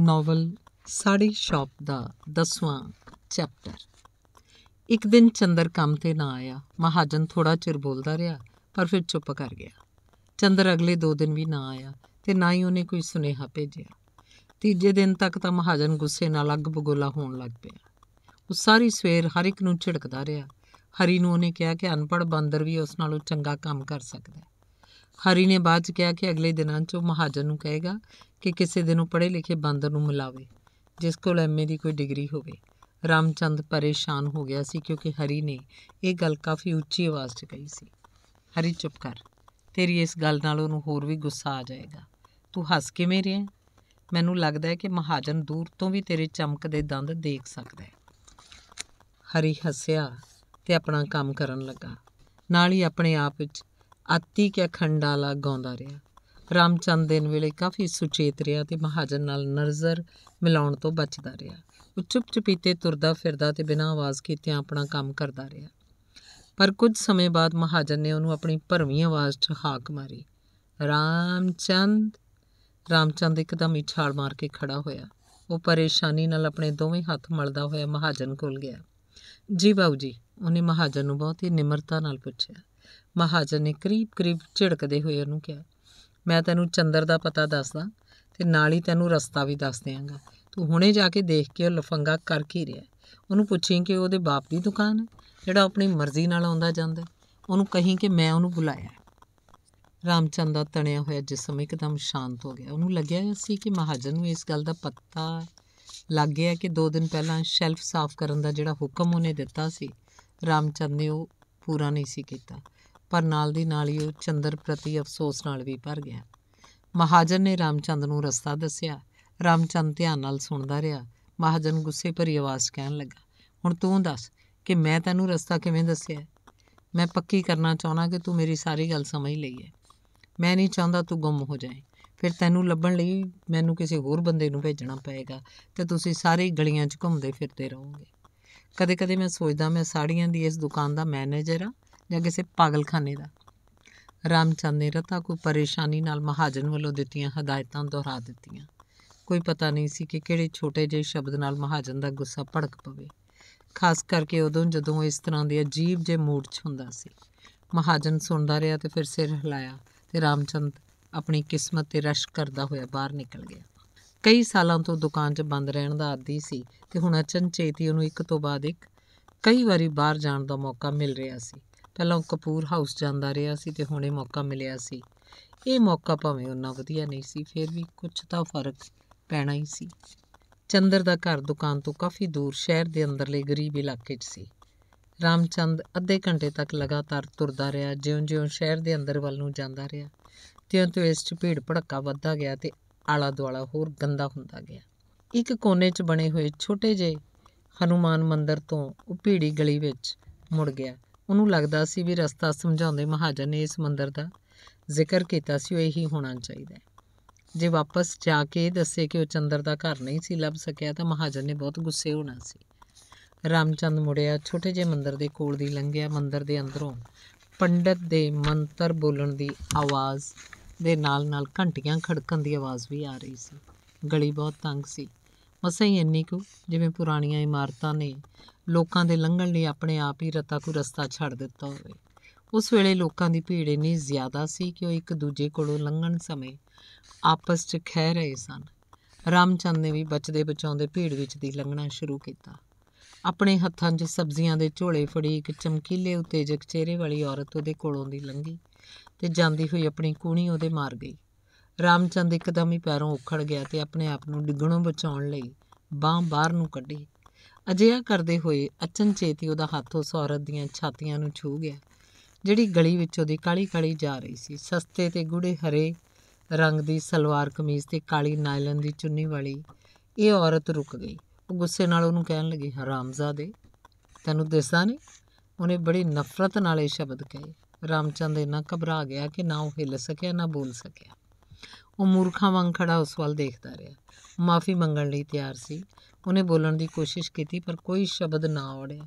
novel sari shop ਦਾ 10ਵਾਂ chapter ਇੱਕ ਦਿਨ ਚੰਦਰ ਕੰਮ ਤੇ ਨਾ ਆਇਆ ਮਹਾਜਨ ਥੋੜਾ ਚਿਰ ਬੋਲਦਾ ਰਿਹਾ ਪਰ ਫਿਰ ਚੁੱਪ ਕਰ ਗਿਆ ਚੰਦਰ ਅਗਲੇ 2 ਦਿਨ ਵੀ ਨਾ ਆਇਆ ਤੇ ਨਾ ਹੀ ਉਹਨੇ ਕੋਈ ਸੁਨੇਹਾ ਭੇਜਿਆ ਤੀਜੇ ਦਿਨ ਤੱਕ ਤਾਂ ਮਹਾਜਨ ਗੁੱਸੇ ਨਾਲ ਅੱਗ ਬਗੋਲਾ ਹੋਣ ਲੱਗ ਪਿਆ ਉਹ ਸਾਰੀ ਸਵੇਰ ਹਰ ਇੱਕ ਨੂੰ ਝਿੜਕਦਾ ਰਿਹਾ ਹਰੀ ਨੂੰ ਉਹਨੇ ਕਿਹਾ ਕਿ ਅਨਪੜ ਬਾਂਦਰ ਵੀ ਉਸ ਨਾਲੋਂ ਚੰਗਾ ਕੰਮ ਕਰ ਸਕਦਾ ਹੈ ਹਰੀ ਨੇ ਬਾਅਦ ਕਿਹਾ ਕਿ ਅਗਲੇ ਦਿਨਾਂ 'ਚ ਉਹ ਮਹਾਜਨ ਨੂੰ ਕਹੇਗਾ ਕਿ ਕਿਸੇ ਦਿਨ ਉਹ ਪੜ੍ਹੇ ਲਿਖੇ ਬੰਦਰ ਨੂੰ ਮਿਲਾਵੇ ਜਿਸ ਕੋਲ ਐਮਏ ਦੀ ਕੋਈ ਡਿਗਰੀ ਹੋਵੇ ਰਾਮਚੰਦ ਪਰੇਸ਼ਾਨ ਹੋ ਗਿਆ ਸੀ ਕਿਉਂਕਿ ਹਰੀ ਨੇ ਇਹ ਗੱਲ ਕਾਫੀ ਉੱਚੀ ਆਵਾਜ਼ 'ਚ ਕਹੀ ਸੀ ਹਰੀ ਚੁੱਪ ਕਰ ਤੇਰੀ ਇਸ ਗੱਲ ਨਾਲ ਉਹਨੂੰ ਹੋਰ ਵੀ ਗੁੱਸਾ ਆ ਜਾਏਗਾ ਤੂੰ ਹੱਸ ਕਿਵੇਂ ਰਿਹਾ ਮੈਨੂੰ ਲੱਗਦਾ ਹੈ ਕਿ ਮਹਾਜਨ ਦੂਰ ਤੋਂ ਵੀ ਤੇਰੇ ਚਮਕਦੇ ਦੰਦ ਦੇਖ ਸਕਦਾ ਹੈ ਹਰੀ ਹੱਸਿਆ ਤੇ ਆਪਣਾ ਕੰਮ ਕਰਨ ਲੱਗਾ ਨਾਲ ਹੀ ਆਪਣੇ ਆਪ ਵਿੱਚ ਆਤੀ ਕਿਆ ਖੰਡਾਲਾ ਗਾਉਂਦਾ ਰਿਹਾ ਰਾਮਚੰਦ ਦਿਨ ਵੇਲੇ ਕਾਫੀ ਸੁਚੇਤ ਰਿਹਾ ਤੇ ਮਹਾਜਨ ਨਾਲ ਨਰਜ਼ਰ ਮਿਲਾਉਣ ਤੋਂ ਬਚਦਾ ਰਿਹਾ ਉਹ ਚੁੱਪ ਚੁਪੀਤੇ ਤੁਰਦਾ ਫਿਰਦਾ ਤੇ ਬਿਨਾਂ ਆਵਾਜ਼ ਕੀਤੇ ਆਪਣਾ ਕੰਮ ਕਰਦਾ ਰਿਹਾ ਪਰ ਕੁਝ ਸਮੇਂ ਬਾਅਦ ਮਹਾਜਨ ਨੇ ਉਹਨੂੰ ਆਪਣੀ ਭਰਵੀਂ ਆਵਾਜ਼ 'ਚ ਹਾਕ ਮਾਰੀ ਰਾਮਚੰਦ ਰਾਮਚੰਦ ਇੱਕਦਮ ਹੀ ਛਾਲ ਮਾਰ ਕੇ ਖੜਾ ਹੋਇਆ ਉਹ ਪਰੇਸ਼ਾਨੀ ਨਾਲ ਆਪਣੇ ਦੋਵੇਂ ਹੱਥ ਮਲਦਾ ਹੋਇਆ ਮਹਾਜਨ ਕੋਲ ਗਿਆ ਜੀ ਬਾਉ ਜੀ ਉਹਨੇ ਮਹਾਜਨ ਨੂੰ ਬਹੁਤ ਹੀ ਨਿਮਰਤਾ ਨਾਲ ਪੁੱਛਿਆ ਮਹਾਜਨ ਨੇ ਕਰੀਬ-ਕਰੀਬ ਝਿੜਕਦੇ ਹੋਏ ਉਹਨੂੰ ਕਿਹਾ ਮੈਂ ਤੈਨੂੰ ਚੰਦਰ ਦਾ ਪਤਾ ਦੱਸਦਾ ਤੇ ਨਾਲ ਹੀ ਤੈਨੂੰ ਰਸਤਾ ਵੀ ਦੱਸ ਦਿਆਂਗਾ ਤੂੰ ਹੁਣੇ ਜਾ ਕੇ ਦੇਖ ਕੇ ਉਹ ਲਫੰਗਾ ਕਰ ਕੀ ਰਿਹਾ ਉਹਨੂੰ ਪੁੱਛੀ ਕਿ ਉਹਦੇ ਬਾਪ ਦੀ ਦੁਕਾਨ ਹੈ ਜਿਹੜਾ ਆਪਣੀ ਮਰਜ਼ੀ ਨਾਲ ਆਉਂਦਾ ਜਾਂਦਾ ਉਹਨੂੰ ਕਹੀਂ ਕਿ ਮੈਂ ਉਹਨੂੰ ਬੁਲਾਇਆ ਰਾਮਚੰਦ ਦਾ ਤਣਿਆ ਹੋਇਆ ਜਿਸਮ ਇੱਕਦਮ ਸ਼ਾਂਤ ਹੋ ਗਿਆ ਉਹਨੂੰ ਲੱਗਿਆ ਸੀ ਕਿ ਮਹਾਜਨ ਨੂੰ ਇਸ ਗੱਲ ਦਾ ਪਤਾ ਲੱਗ ਗਿਆ ਕਿ 2 ਦਿਨ ਪਹਿਲਾਂ ਸ਼ੈਲਫ ਸਾਫ਼ ਕਰਨ ਦਾ ਜਿਹੜਾ ਹੁਕਮ ਉਹਨੇ ਦਿੱਤਾ ਸੀ ਰਾਮਚੰਦ ਨੇ ਉਹ ਪੂਰਾ ਨਹੀਂ ਸੀ ਕੀਤਾ ਪਰ ਨਾਲ ਦੀ ਨਾਲ ਹੀ ਉਹ ਚੰਦਰ ਪ੍ਰਤੀ ਅਫਸੋਸ ਨਾਲ ਵੀ ਭਰ ਗਿਆ ਮਹਾਜਨ ਨੇ ਰਾਮਚੰਦ ਨੂੰ ਰਸਤਾ ਦੱਸਿਆ ਰਾਮਚੰਦ ਧਿਆਨ ਨਾਲ ਸੁਣਦਾ ਰਿਹਾ ਮਹਾਜਨ ਗੁੱਸੇ ਭਰੀ ਆਵਾਜ਼ ਕਹਿਣ ਲੱਗਾ ਹੁਣ ਤੂੰ ਦੱਸ ਕਿ ਮੈਂ ਤੈਨੂੰ ਰਸਤਾ ਕਿਵੇਂ ਦੱਸਿਆ ਮੈਂ ਪੱਕੀ ਕਰਨਾ ਚਾਹਣਾ ਕਿ ਤੂੰ ਮੇਰੀ ਸਾਰੀ ਗੱਲ ਸਮਝ ਲਈ ਹੈ ਮੈਂ ਨਹੀਂ ਚਾਹੁੰਦਾ ਤੂੰ ਗੁੰਮ ਹੋ ਜਾਏ ਫਿਰ ਤੈਨੂੰ ਲੱਭਣ ਲਈ ਮੈਨੂੰ ਕਿਸੇ ਹੋਰ ਬੰਦੇ ਨੂੰ ਭੇਜਣਾ ਪਏਗਾ ਤੇ ਤੁਸੀਂ ਸਾਰੇ ਗਲੀਆਂ 'ਚ ਘੁੰਮਦੇ ਫਿਰਦੇ ਰਹੋਗੇ ਕਦੇ-ਕਦੇ ਮੈਂ ਸੋਚਦਾ ਮੈਂ ਸਾੜੀਆਂ ਦੀ ਇਸ ਦੁਕਾਨ ਦਾ ਮੈਨੇਜਰ ਆ ਜਾਂ ਕਿਸੇ ਪਾਗਲਖਾਨੇ ਦਾ ਰਾਮਚੰਦ ਨੇ ਰਤਾ ਕੋ ਪਰੇਸ਼ਾਨੀ ਨਾਲ ਮਹਾਜਨ ਵੱਲੋਂ ਦਿੱਤੀਆਂ ਹਦਾਇਤਾਂ ਦੁਹਰਾ ਦਿੱਤੀਆਂ ਕੋਈ ਪਤਾ ਨਹੀਂ ਸੀ ਕਿ ਕਿਹੜੇ ਛੋਟੇ ਜਿਹੇ ਸ਼ਬਦ ਨਾਲ ਮਹਾਜਨ ਦਾ ਗੁੱਸਾ ਭੜਕ ਪਵੇ ਖਾਸ ਕਰਕੇ ਉਦੋਂ ਜਦੋਂ ਇਸ ਤਰ੍ਹਾਂ ਦੇ ਅਜੀਬ ਜਿਹੇ ਮੂਡ 'ਚ ਹੁੰਦਾ ਸੀ ਮਹਾਜਨ ਸੁਣਦਾ ਰਿਹਾ ਤੇ ਫਿਰ ਸਿਰ ਹਿਲਾਇਆ ਤੇ ਰਾਮਚੰਦ ਆਪਣੀ ਕਿਸਮਤ ਤੇ ਰਸ਼ ਕਰਦਾ ਹੋਇਆ ਬਾਹਰ ਨਿਕਲ ਗਿਆ ਕਈ ਸਾਲਾਂ ਤੋਂ ਦੁਕਾਨ 'ਚ ਬੰਦ ਰਹਿਣ ਦਾ ਆਦੀ ਸੀ ਤੇ ਹੁਣ ਅਚਨ ਚੇਤੀ ਉਹਨੂੰ ਇੱਕ ਤੋਂ ਬਾਅਦ ਇੱਕ ਕਈ ਵਾਰੀ ਬਾਹਰ ਜਾਣ ਦਾ ਮੌਕਾ ਮਿਲ ਰਿਹਾ ਸੀ ਪਹਿਲਾਂ ਉਹ ਕਪੂਰ ਹਾਊਸ ਜਾਂਦਾ ਰਿਹਾ ਸੀ ਤੇ ਹੁਣੇ ਮੌਕਾ ਮਿਲਿਆ ਸੀ ਇਹ ਮੌਕਾ ਭਾਵੇਂ ਉਹਨਾਂ ਵਧੀਆ ਨਹੀਂ ਸੀ ਫਿਰ ਵੀ ਕੁਝ ਤਾਂ ਫਰਕ ਪੈਣਾ ਹੀ ਸੀ ਚੰਦਰ ਦਾ ਘਰ ਦੁਕਾਨ ਤੋਂ ਕਾਫੀ ਦੂਰ ਸ਼ਹਿਰ ਦੇ ਅੰਦਰਲੇ ਗਰੀਬ ਇਲਾਕੇ 'ਚ ਸੀ ਰਾਮਚੰਦ ਅੱਧੇ ਘੰਟੇ ਤੱਕ ਲਗਾਤਾਰ ਤੁਰਦਾ ਰਿਹਾ ਜਿਉਂ-ਜਿਉਂ ਸ਼ਹਿਰ ਦੇ ਅੰਦਰ ਵੱਲ ਨੂੰ ਜਾਂਦਾ ਰਿਹਾ ਤਿਉਂ-ਤਿਉਂ ਇਸ 'ਚ ਭੀੜ ਭੜਕਾ ਵੱਧਦਾ ਗਿਆ ਤੇ ਆਲਾ-ਦੁਆਲਾ ਹੋਰ ਗੰਦਾ ਹੁੰਦਾ ਗਿਆ ਇੱਕ ਕੋਨੇ 'ਚ ਬਣੇ ਹੋਏ ਛੋਟੇ ਜਿਹੇ ਹਨੂਮਾਨ ਮੰਦਿਰ ਤੋਂ ਉਹ ਭੀੜੀ ਗਲੀ ਵਿੱਚ ਮੁੜ ਗਿਆ ਉਹਨੂੰ ਲੱਗਦਾ ਸੀ ਵੀ ਰਸਤਾ ਸਮਝਾਉਂਦੇ ਮਹਾਜਨ ਨੇ ਇਸ ਮੰਦਰ ਦਾ ਜ਼ਿਕਰ ਕੀਤਾ ਸੀ ਉਹ ਇਹੀ ਹੋਣਾ ਚਾਹੀਦਾ ਹੈ ਜੇ ਵਾਪਸ ਜਾ ਕੇ ਦੱਸੇ ਕਿ ਉਹ ਚੰਦਰ ਦਾ ਘਰ ਨਹੀਂ ਸੀ ਲੱਭ ਸਕਿਆ ਤਾਂ ਮਹਾਜਨ ਨੇ ਬਹੁਤ ਗੁੱਸੇ ਹੋਣਾ ਸੀ ਰਾਮਚੰਦ ਮੁੜਿਆ ਛੋਟੇ ਜਿਹੇ ਮੰਦਰ ਦੇ ਕੋਲ ਦੀ ਲੰਘਿਆ ਮੰਦਰ ਦੇ ਅੰਦਰੋਂ ਪੰਡਤ ਦੇ ਮੰਤਰ ਬੋਲਣ ਦੀ ਆਵਾਜ਼ ਦੇ ਨਾਲ-ਨਾਲ ਘੰਟੀਆਂ ਖੜਕਣ ਦੀ ਆਵਾਜ਼ ਵੀ ਆ ਰਹੀ ਸੀ ਗਲੀ ਬਹੁਤ ਤੰਗ ਸੀ ਮਸਾਂ ਹੀ ਇੰਨੀ ਕੁ ਜਿਵੇਂ ਪੁਰਾਣੀਆਂ ਇਮਾਰਤਾਂ ਨੇ ਲੋਕਾਂ ਦੇ ਲੰਘਣ ਲਈ ਆਪਣੇ ਆਪ ਹੀ ਰਤਾ ਕੋ ਰਸਤਾ ਛੱਡ ਦਿੱਤਾ ਹੋਵੇ ਉਸ ਵੇਲੇ ਲੋਕਾਂ ਦੀ ਭੀੜ ਇੰਨੀ ਜ਼ਿਆਦਾ ਸੀ ਕਿ ਉਹ ਇੱਕ ਦੂਜੇ ਕੋਲੋਂ ਲੰਘਣ ਸਮੇਂ ਆਪਸ 'ਚ ਖਹਿ ਰਹੇ ਸਨ ਰਾਮਚੰਦ ਨੇ ਵੀ ਬਚਦੇ ਬਚਾਉਂਦੇ ਭੀੜ ਵਿੱਚ ਦੀ ਲੰਘਣਾ ਸ਼ੁਰੂ ਕੀਤਾ ਆਪਣੇ ਹੱਥਾਂ 'ਚ ਸਬਜ਼ੀਆਂ ਦੇ ਝੋਲੇ ਫੜੀ ਇੱਕ ਚਮਕੀਲੇ ਉਤੇਜਕ ਚਿਹਰੇ ਵਾਲੀ ਔਰਤ ਉਹਦੇ ਕੋਲੋਂ ਦੀ ਲੰਘੀ ਤੇ ਜਾਂਦੀ ਹੋਈ ਆਪਣੀ ਕੂਣੀ ਉਹਦੇ ਮਾਰ ਗਈ ਰਾਮਚੰਦ ਇੱਕਦਮ ਹੀ ਪੈਰੋਂ ਉਖੜ ਗਿਆ ਤੇ ਆਪਣੇ ਆਪ ਨੂੰ ਡਿੱਗਣੋਂ ਬਚਾਉਣ ਲਈ ਬਾਹ ਬਾਹਰ ਨੂੰ ਕੱਢੀ ਅਜਿਹਾ ਕਰਦੇ ਹੋਏ ਅਚਨਚੇਤ ਹੀ ਉਹਦਾ ਹੱਥ ਉਸ ਔਰਤ ਦੀਆਂ ਛਾਤੀਆਂ ਨੂੰ ਛੂ ਗਿਆ ਜਿਹੜੀ ਗਲੀ ਵਿੱਚੋਂ ਉਹਦੀ ਕਾਲੀ-ਕਾਲੀ ਜਾ ਰਹੀ ਸੀ ਸਸਤੇ ਤੇ ਗੂੜੇ ਹਰੇ ਰੰਗ ਦੀ ਸਲਵਾਰ ਕਮੀਜ਼ ਤੇ ਕਾਲੀ ਨਾਇਲਨ ਦੀ ਚੁੰਨੀ ਵਾਲੀ ਇਹ ਔਰਤ ਰੁਕ ਗਈ ਉਹ ਗੁੱਸੇ ਨਾਲ ਉਹਨੂੰ ਕਹਿਣ ਲੱਗੀ ਹਰਾਮਜ਼ਾਦੇ ਤੈਨੂੰ ਦਿਸਦਾ ਨਹੀਂ ਉਹਨੇ ਬੜੀ ਨਫ਼ਰਤ ਨਾਲ ਇਹ ਸ਼ਬਦ ਕਹੇ ਰਾਮਚੰਦ ਇਹਨਾਂ ਘਬਰਾ ਗਿਆ ਕਿ ਨਾ ਉਹ ਹਿੱਲ ਸਕਿਆ ਨਾ ਬੋਲ ਸਕਿਆ ਉਹ ਮੂਰਖਾਂ ਵਾਂਗ ਖੜਾ ਉਸ ਵੱਲ ਦੇਖਦਾ ਰਿਹਾ ਮਾਫੀ ਮੰਗਣ ਲਈ ਤਿਆਰ ਸੀ ਉਹਨੇ ਬੋਲਣ ਦੀ ਕੋਸ਼ਿਸ਼ ਕੀਤੀ ਪਰ ਕੋਈ ਸ਼ਬਦ ਨਾ ਔੜਿਆ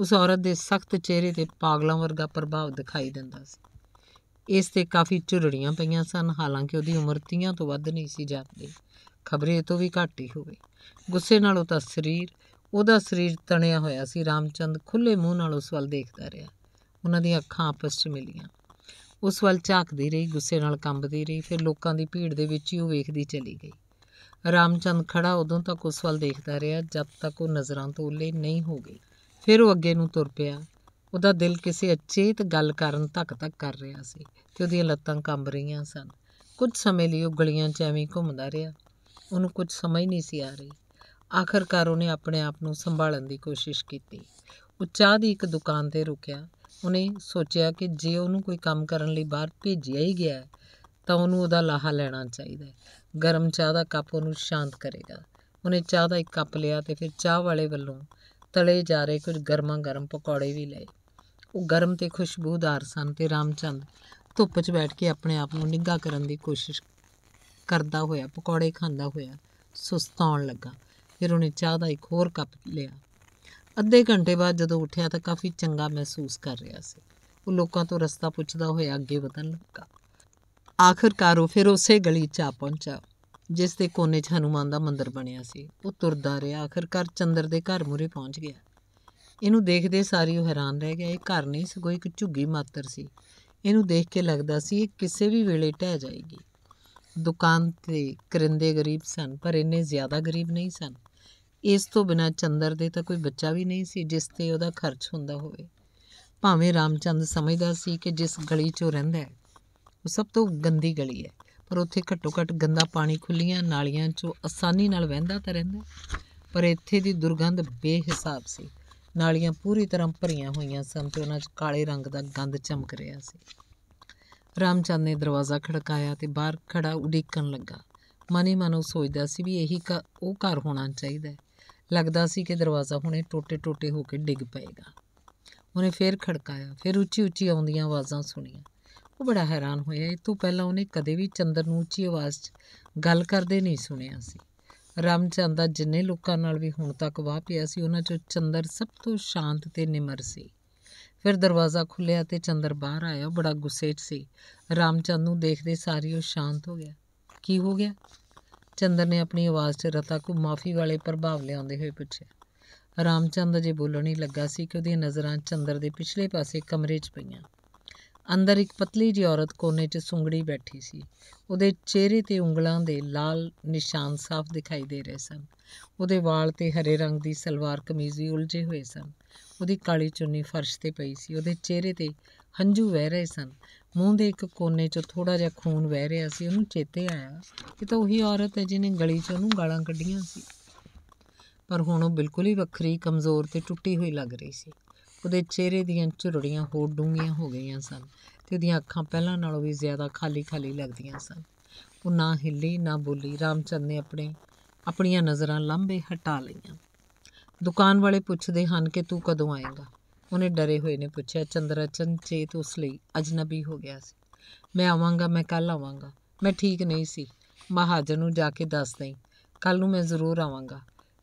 ਉਸ ਔਰਤ ਦੇ ਸਖਤ ਚਿਹਰੇ ਤੇ ਪਾਗਲਾਂ ਵਰਗਾ ਪ੍ਰਭਾਵ ਦਿਖਾਈ ਦਿੰਦਾ ਸੀ ਇਸ ਤੇ ਕਾਫੀ ਝੁਰੜੀਆਂ ਪਈਆਂ ਸਨ ਹਾਲਾਂਕਿ ਉਹਦੀ ਉਮਰ 30 ਤੋਂ ਵੱਧ ਨਹੀਂ ਸੀ ਜਾਂਦੀ ਖਬਰੇ ਤੋਂ ਵੀ ਘੱਟ ਹੀ ਹੋਵੇ ਗੁੱਸੇ ਨਾਲ ਉਹਦਾ ਸਰੀਰ ਉਹਦਾ ਸਰੀਰ ਤਣਿਆ ਹੋਇਆ ਸੀ ਰਾਮਚੰਦ ਖੁੱਲੇ ਮੂੰਹ ਨਾਲ ਉਸ ਵੱਲ ਦੇਖਦਾ ਰਿਹਾ ਉਹਨਾਂ ਦੀਆਂ ਅੱਖਾਂ ਆਪਸ 'ਚ ਮਿਲੀਆਂ ਉਸ ਵੱਲ ਝਾਕਦੀ ਰਹੀ ਗੁੱਸੇ ਨਾਲ ਕੰਬਦੀ ਰਹੀ ਫਿਰ ਲੋਕਾਂ ਦੀ ਭੀੜ ਦੇ ਵਿੱਚ ਹੀ ਉਹ ਵੇਖਦੀ ਚਲੀ ਗਈ ਰਾਮਚੰਦ ਖੜਾ ਉਦੋਂ ਤੱਕ ਉਸ ਵੱਲ ਦੇਖਦਾ ਰਿਹਾ ਜਦ ਤੱਕ ਉਹ ਨਜ਼ਰਾਂ ਤੋਂ ਉੱਲੇ ਨਹੀਂ ਹੋ ਗਈ ਫਿਰ ਉਹ ਅੱਗੇ ਨੂੰ ਤੁਰ ਪਿਆ ਉਹਦਾ ਦਿਲ ਕਿਸੇ ਅਚੇਤ ਗੱਲ ਕਰਨ ਤੱਕ ਤੱਕ ਕਰ ਰਿਹਾ ਸੀ ਤੇ ਉਹਦੀਆਂ ਲੱਤਾਂ ਕੰਬ ਰਹੀਆਂ ਸਨ ਕੁਝ ਸਮੇਂ ਲਈ ਉਹ ਗਲੀਆਂ 'ਚ ਐਵੇਂ ਘੁੰਮਦਾ ਰਿਹਾ ਉਹਨੂੰ ਕੁਝ ਸਮਝ ਨਹੀਂ ਸੀ ਆ ਰਹੀ ਆਖਰਕਾਰ ਉਹਨੇ ਆਪਣੇ ਆਪ ਨੂੰ ਸੰਭਾਲਣ ਦੀ ਕੋਸ਼ਿਸ਼ ਕੀਤੀ ਉਹ ਚਾਹ ਦੀ ਇੱਕ ਦੁਕਾਨ ਤੇ ਰੁਕਿਆ ਉਹਨੇ ਸੋਚਿਆ ਕਿ ਜੇ ਉਹਨੂੰ ਕੋਈ ਕੰਮ ਕਰਨ ਲਈ ਬਾਹਰ ਭੇਜਿਆ ਹੀ ਗਿਆ ਤਾਂ ਉਹਨੂੰ ਉਹਦਾ ਲਾਹਾ ਲੈਣਾ ਚਾਹੀਦਾ ਗਰਮ ਚਾਹ ਦਾ ਕੱਪ ਉਹਨੂੰ ਸ਼ਾਂਤ ਕਰੇਗਾ ਉਹਨੇ ਚਾਹ ਦਾ ਇੱਕ ਕੱਪ ਲਿਆ ਤੇ ਫਿਰ ਚਾਹ ਵਾਲੇ ਵੱਲੋਂ ਤਲੇ ਜਾ ਰਹੇ ਕੁਝ ਗਰਮਾ ਗਰਮ ਪਕੌੜੇ ਵੀ ਲਏ ਉਹ ਗਰਮ ਤੇ ਖੁਸ਼ਬੂਦਾਰ ਸਨ ਤੇ ਰਾਮਚੰਦ ਧੁੱਪ 'ਚ ਬੈਠ ਕੇ ਆਪਣੇ ਆਪ ਨੂੰ ਨਿੱਘਾ ਕਰਨ ਦੀ ਕੋਸ਼ਿਸ਼ ਕਰਦਾ ਹੋਇਆ ਪਕੌੜੇ ਖਾਂਦਾ ਹੋਇਆ ਸੁਸਤਾਉਣ ਲੱਗਾ ਫਿਰ ਉਹਨੇ ਚਾਹ ਦਾ ਇੱਕ ਹੋਰ ਕੱਪ ਲਿਆ ਅੱਧੇ ਘੰਟੇ ਬਾਅਦ ਜਦੋਂ ਉੱਠਿਆ ਤਾਂ ਕਾਫੀ ਚੰਗਾ ਮਹਿਸੂਸ ਕਰ ਰਿਹਾ ਸੀ ਉਹ ਲੋਕਾਂ ਤੋਂ ਰਸਤਾ ਪੁੱਛਦਾ ਹੋਇਆ ਅੱਗੇ ਵਧਣ ਲੱਗਾ ਆਖਰਕਾਰ ਉਹ ਫਿਰ ਉਸੇ ਗਲੀ 'ਚ ਆ ਪਹੁੰਚਾ ਜਿਸ ਦੇ ਕੋਨੇ 'ਚ ਹਨੂਮਾਨ ਦਾ ਮੰਦਿਰ ਬਣਿਆ ਸੀ ਉਹ ਤੁਰਦਾ ਰਿਹਾ ਆਖਰਕਾਰ ਚੰਦਰ ਦੇ ਘਰ ਮੂਰੇ ਪਹੁੰਚ ਗਿਆ ਇਹਨੂੰ ਦੇਖਦੇ ਸਾਰੀ ਉਹ ਹੈਰਾਨ ਰਹਿ ਗਿਆ ਇਹ ਘਰ ਨਹੀਂ ਸਗੋਂ ਇੱਕ ਝੁੱਗੀ ਮਾਤਰ ਸੀ ਇਹਨੂੰ ਦੇਖ ਕੇ ਲੱਗਦਾ ਸੀ ਇਹ ਕਿਸੇ ਵੀ ਵੇਲੇ ਟਹਿ ਜਾਏਗੀ ਦੁਕਾਨ ਤੇ ਕਰਿੰਦੇ ਗਰੀਬ ਸਨ ਪਰ ਇੰਨੇ ਜ਼ਿਆਦਾ ਗਰੀਬ ਨਹੀਂ ਸਨ ਇਸ ਤੋਂ ਬਿਨਾ ਚੰਦਰ ਦੇ ਤਾਂ ਕੋਈ ਬੱਚਾ ਵੀ ਨਹੀਂ ਸੀ ਜਿਸ ਤੇ ਉਹਦਾ ਖਰਚ ਹੁੰਦਾ ਹੋਵੇ ਭਾਵੇਂ ਰਾਮਚੰਦ ਸਮਝਦਾ ਸੀ ਕਿ ਜਿਸ ਗਲੀ 'ਚ ਉਹ ਰਹਿੰਦਾ ਹੈ ਉਹ ਸਭ ਤੋਂ ਗੰਦੀ ਗਲੀ ਹੈ ਪਰ ਉੱਥੇ ਘੱਟੋ-ਘੱਟ ਗੰਦਾ ਪਾਣੀ ਖੁੱਲੀਆਂ ਨਾਲੀਆਂ 'ਚੋਂ ਆਸਾਨੀ ਨਾਲ ਵਹਿੰਦਾ ਤਾਂ ਰਹਿੰਦਾ ਪਰ ਇੱਥੇ ਦੀ ਦੁਰਗੰਧ ਬੇਹਿਸਾਬ ਸੀ ਨਾਲੀਆਂ ਪੂਰੀ ਤਰ੍ਹਾਂ ਭਰੀਆਂ ਹੋਈਆਂ ਸਨ ਤੇ ਉਹਨਾਂ 'ਚ ਕਾਲੇ ਰੰਗ ਦਾ ਗੰਦ ਚਮਕ ਰਿਹਾ ਸੀ ਰਾਮਚੰਦ ਨੇ ਦਰਵਾਜ਼ਾ ਖੜਕਾਇਆ ਤੇ ਬਾਹਰ ਖੜਾ ਉਡੀਕਣ ਲੱਗਾ ਮਨ ਮਨ ਉਹ ਸੋਚਦਾ ਸੀ ਵੀ ਇਹੀ ਉਹ ਘਰ ਹੋਣਾ ਚਾਹੀਦਾ ਹੈ ਲੱਗਦਾ ਸੀ ਕਿ ਦਰਵਾਜ਼ਾ ਹੁਣੇ ਟੋਟੇ-ਟੋਟੇ ਹੋ ਕੇ ਡਿੱਗ ਪਏਗਾ ਉਹਨੇ ਫੇਰ ਖੜਕਾਇਆ ਫੇਰ ਉੱਚੀ-ਉੱਚੀ ਆਉਂਦੀਆਂ ਆਵਾਜ਼ਾਂ ਸੁਣੀਆਂ ਉਹ ਬੜਾ ਹੈਰਾਨ ਹੋਇਆ ਇਹ ਤੋਂ ਪਹਿਲਾਂ ਉਹਨੇ ਕਦੇ ਵੀ ਚੰਦਰ ਨੂੰ ਉੱਚੀ ਆਵਾਜ਼ 'ਚ ਗੱਲ ਕਰਦੇ ਨਹੀਂ ਸੁਣਿਆ ਸੀ ਰਾਮਚੰਦ ਦਾ ਜਿੰਨੇ ਲੋਕਾਂ ਨਾਲ ਵੀ ਹੁਣ ਤੱਕ ਵਾਹ ਪਿਆ ਸੀ ਉਹਨਾਂ 'ਚੋਂ ਚੰਦਰ ਸਭ ਤੋਂ ਸ਼ਾਂਤ ਤੇ ਨਿਮਰ ਸੀ ਫਿਰ ਦਰਵਾਜ਼ਾ ਖੁੱਲਿਆ ਤੇ ਚੰਦਰ ਬਾਹਰ ਆਇਆ ਬੜਾ ਗੁੱਸੇ 'ਚ ਸੀ ਰਾਮਚੰਦ ਨੂੰ ਦੇਖਦੇ ਸਾਰੀ ਉਹ ਸ਼ਾਂਤ ਹੋ ਗਿਆ ਕੀ ਹੋ ਗਿਆ ਚੰਦਰ ਨੇ ਆਪਣੀ ਆਵਾਜ਼ 'ਚ ਰਤਾ ਕੋ ਮਾਫੀ ਵਾਲੇ ਪ੍ਰਭਾਵ ਲਿਆਉਂਦੇ ਹੋਏ ਪੁੱਛਿਆ ਰਾਮਚੰਦ ਜੀ ਬੋਲਣ ਹੀ ਲੱਗਾ ਸੀ ਕਿ ਉਹਦੀਆਂ ਨਜ਼ਰਾਂ ਚੰਦਰ ਦੇ ਪਿਛਲੇ ਪਾਸੇ ਕਮਰੇ 'ਚ ਪਈਆਂ ਅੰਦਰ ਇੱਕ ਪਤਲੀ ਜਿਹੀ ਔਰਤ ਕੋਨੇ 'ਚ ਸੁੰਗੜੀ ਬੈਠੀ ਸੀ ਉਹਦੇ ਚਿਹਰੇ ਤੇ ਉਂਗਲਾਂ ਦੇ ਲਾਲ ਨਿਸ਼ਾਨ ਸਾਫ਼ ਦਿਖਾਈ ਦੇ ਰਹੇ ਸਨ ਉਹਦੇ ਵਾਲ ਤੇ ਹਰੇ ਰੰਗ ਦੀ ਸਲਵਾਰ ਕਮੀਜ਼ ਵੀ ਉਲਝੇ ਹੋਏ ਸਨ ਉਹਦੀ ਕਾਲੀ ਚੁੰਨੀ ਫਰਸ਼ ਤੇ ਪਈ ਸੀ ਉਹਦੇ ਚਿਹਰੇ ਤੇ ਹੰਝੂ ਵਹਿ ਰਹੇ ਸਨ ਮੂੰਹ ਦੇ ਇੱਕ ਕੋਨੇ 'ਚੋਂ ਥੋੜਾ ਜਿਹਾ ਖੂਨ ਵਹਿ ਰਿਹਾ ਸੀ ਉਹਨੂੰ ਚੇਤੇ ਆਇਆ ਕਿ ਤਾਂ ਉਹੀ ਔਰਤ ਹੈ ਜਿਹਨੇ ਗਲੀ 'ਚ ਉਹਨੂੰ ਗਾਲਾਂ ਕੱਢੀਆਂ ਸੀ ਪਰ ਹੁਣ ਉਹ ਬਿਲਕੁਲ ਹੀ ਵੱਖਰੀ ਕਮਜ਼ੋਰ ਤੇ ਟੁੱਟੀ ਹੋਈ ਲੱਗ ਰਹੀ ਸੀ ਉਹਦੇ ਚਿਹਰੇ ਦੀਆਂ ਝੁਰੜੀਆਂ ਹੋ ਡੂੰਘੀਆਂ ਹੋ ਗਈਆਂ ਸਨ ਤੇ ਉਹਦੀਆਂ ਅੱਖਾਂ ਪਹਿਲਾਂ ਨਾਲੋਂ ਵੀ ਜ਼ਿਆਦਾ ਖਾਲੀ-ਖਾਲੀ ਲੱਗਦੀਆਂ ਸਨ ਉਹ ਨਾ ਹਿੱਲੀ ਨਾ ਬੋਲੀ ਰਾਮਚੰਦ ਨੇ ਆਪਣੇ ਆਪਣੀਆਂ ਨਜ਼ਰਾਂ ਲੰਬੇ ਹਟਾ ਲਈਆਂ ਦੁਕਾਨ ਵਾਲੇ ਪੁੱਛਦੇ ਹਨ ਕਿ ਤੂੰ ਕਦੋਂ ਆਏਗਾ ਉਹਨੇ ਡਰੇ ਹੋਏ ਨੇ ਪੁੱਛਿਆ ਚੰਦਰਚਨ ਚੇਤ ਉਸ ਲਈ ਅਜਨਬੀ ਹੋ ਗਿਆ ਸੀ ਮੈਂ ਆਵਾਂਗਾ ਮੈਂ ਕੱਲ ਆਵਾਂਗਾ ਮੈਂ ਠੀਕ ਨਹੀਂ ਸੀ ਮਹਾਜਨ ਨੂੰ ਜਾ ਕੇ ਦੱਸ ਦਈ ਕੱਲ ਨੂੰ ਮੈਂ ਜ਼ਰੂਰ ਆਵਾਂਗਾ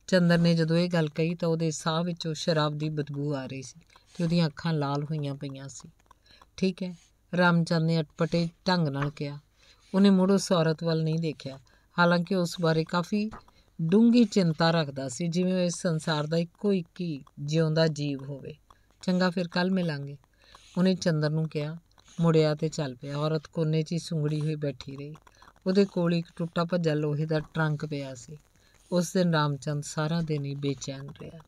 ਚੰਦਰ ਨੇ ਜਦੋਂ ਇਹ ਗੱਲ ਕਹੀ ਤਾਂ ਉਹਦੇ ਸਾਹ ਵਿੱਚੋਂ ਸ਼ਰਾਬ ਦੀ ਬਦਬੂ ਆ ਰਹੀ ਸੀ ਤੇ ਉਹਦੀਆਂ ਅੱਖਾਂ ਲਾਲ ਹੋਈਆਂ ਪਈਆਂ ਸੀ ਠੀਕ ਹੈ ਰਾਮਚੰਦ ਨੇ ਅਟਪਟੇ ਢੰਗ ਨਾਲ ਕਿਹਾ ਉਹਨੇ ਮੁੜ ਉਸ ਔਰਤ ਵੱਲ ਨਹੀਂ ਦੇਖਿਆ ਹਾਲਾਂਕਿ ਉਸ ਬਾਰੇ ਕਾਫੀ ਡੂੰਗੀ ਚਿੰਤਾ ਰੱਖਦਾ ਸੀ ਜਿਵੇਂ ਇਸ ਸੰਸਾਰ ਦਾ ਇੱਕੋ ਇੱਕ ਹੀ ਜਿਉਂਦਾ ਜੀਵ ਹੋਵੇ ਚੰਗਾ ਫਿਰ ਕੱਲ ਮਿਲਾਂਗੇ ਉਹਨੇ ਚੰਦਰ ਨੂੰ ਕਿਹਾ ਮੁੜਿਆ ਤੇ ਚੱਲ ਪਿਆ ਔਰਤ ਕੋਨੇ 'ਚ ਹੀ ਸੁੰਗੜੀ ਹੋਈ ਬੈਠੀ ਰਹੀ ਉਹਦੇ ਕੋਲ ਇੱਕ ਟੁੱਟਾ ਭੱਜਾ ਲੋਹੇ ਦਾ ਟਰੰਕ ਪਿਆ ਸੀ ਉਸ ਦਿਨ ਰਾਮਚੰਦ ਸਾਰਾ ਦਿਨ ਹੀ ਬੇਚੈਨ ਰਿਹਾ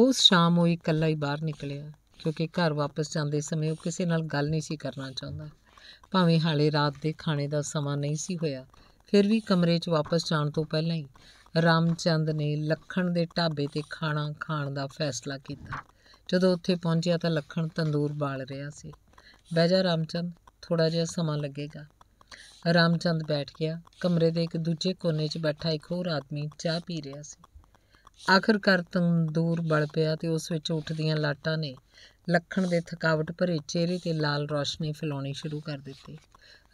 ਉਸ ਸ਼ਾਮ ਉਹ ਇਕੱਲਾ ਹੀ ਬਾਹਰ ਨਿਕਲਿਆ ਕਿਉਂਕਿ ਘਰ ਵਾਪਸ ਜਾਂਦੇ ਸਮੇਂ ਉਹ ਕਿਸੇ ਨਾਲ ਗੱਲ ਨਹੀਂ ਸੀ ਕਰਨਾ ਚਾਹੁੰਦਾ ਭਾਵੇਂ ਹਾਲੇ ਰਾਤ ਦੇ ਖਾਣੇ ਦਾ ਸਮਾਂ ਨਹੀਂ ਸੀ ਹੋਇਆ ਫਿਰ ਵੀ ਕਮਰੇ 'ਚ ਵਾਪਸ ਜਾਣ ਤੋਂ ਪਹਿਲਾਂ ਹੀ ਰਾਮਚੰਦ ਨੇ ਲੱਖਣ ਦੇ ਢਾਬੇ ਤੇ ਖਾਣਾ ਖਾਣ ਦਾ ਫੈਸਲਾ ਕੀਤਾ ਜਦੋਂ ਉੱਥੇ ਪਹੁੰਚਿਆ ਤਾਂ ਲੱਖਣ ਤੰਦੂਰ ਬਾਲ ਰਿਹਾ ਸੀ ਬਹਿ ਜਾ ਰਾਮਚੰਦ ਥੋੜਾ ਜਿਹਾ ਸਮਾਂ ਲੱਗੇਗਾ ਰਾਮਚੰਦ ਬੈਠ ਗਿਆ ਕਮਰੇ ਦੇ ਇੱਕ ਦੂਜੇ ਕੋਨੇ 'ਚ ਬੈਠਾ ਇੱਕ ਹੋਰ ਆਦਮੀ ਚਾਹ ਪੀ ਰਿਹਾ ਸੀ ਆਖਰਕਾਰ ਤੰਦੂਰ ਬਲ ਪਿਆ ਤੇ ਉਸ ਵਿੱਚ ਉੱਠਦੀਆਂ ਲਾਟਾਂ ਨੇ ਲੱਖਣ ਦੇ ਥਕਾਵਟ ਭਰੇ ਚਿਹਰੇ ਤੇ ਲਾਲ ਰੋਸ਼ਨੀ ਫੈਲਾਉਣੀ ਸ਼ੁਰੂ ਕਰ ਦਿੱਤੀ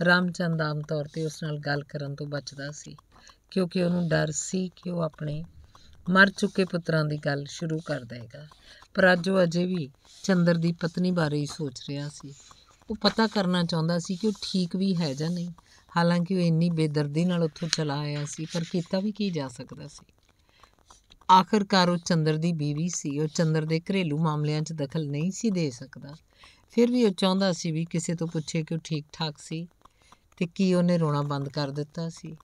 ਰਾਮਚੰਦ ਆਮ ਤੌਰ ਤੇ ਉਸ ਨਾਲ ਗੱਲ ਕਰਨ ਤੋਂ ਬਚਦਾ ਸੀ ਕਿਉਂਕਿ ਉਹਨੂੰ ਡਰ ਸੀ ਕਿ ਉਹ ਆਪਣੇ ਮਰ ਚੁੱਕੇ ਪੁੱਤਰਾਂ ਦੀ ਗੱਲ ਸ਼ੁਰੂ ਕਰ ਦੇਗਾ ਪਰ ਅੱਜ ਉਹ ਅਜੇ ਵੀ ਚੰਦਰ ਦੀ ਪਤਨੀ ਬਾਰੇ ਹੀ ਸੋਚ ਰਿਹਾ ਸੀ ਉਹ ਪਤਾ ਕਰਨਾ ਚਾਹੁੰਦਾ ਸੀ ਕਿ ਉਹ ਠੀਕ ਵੀ ਹੈ ਜਾਂ ਨਹੀਂ ਹਾਲਾਂਕਿ ਉਹ ਇੰਨੀ ਬੇਦਰਦੀ ਨਾਲ ਉੱਥੋਂ ਚਲਾ ਆਇਆ ਸੀ ਪਰ ਕੀਤਾ ਵੀ ਕੀ ਜਾ ਸਕਦਾ ਸੀ ਆਖਰਕਾਰ ਉਹ ਚੰਦਰ ਦੀ ਬੀਵੀ ਸੀ ਉਹ ਚੰਦਰ ਦੇ ਘਰੇਲੂ ਮਾਮਲਿਆਂ 'ਚ ਦਖਲ ਨਹੀਂ ਸੀ ਦੇ ਸਕਦਾ ਫਿਰ ਵੀ ਉਹ ਚਾਹੁੰਦਾ ਸੀ ਵੀ ਕਿਸੇ ਤੋਂ ਪੁੱਛੇ ਕਿ ਉਹ ਠੀਕ ਠਾਕ ਸੀ ਤੇ ਕੀ ਉਹਨੇ ਰੋਣਾ ਬੰਦ ਕਰ ਦਿੱਤਾ ਸੀ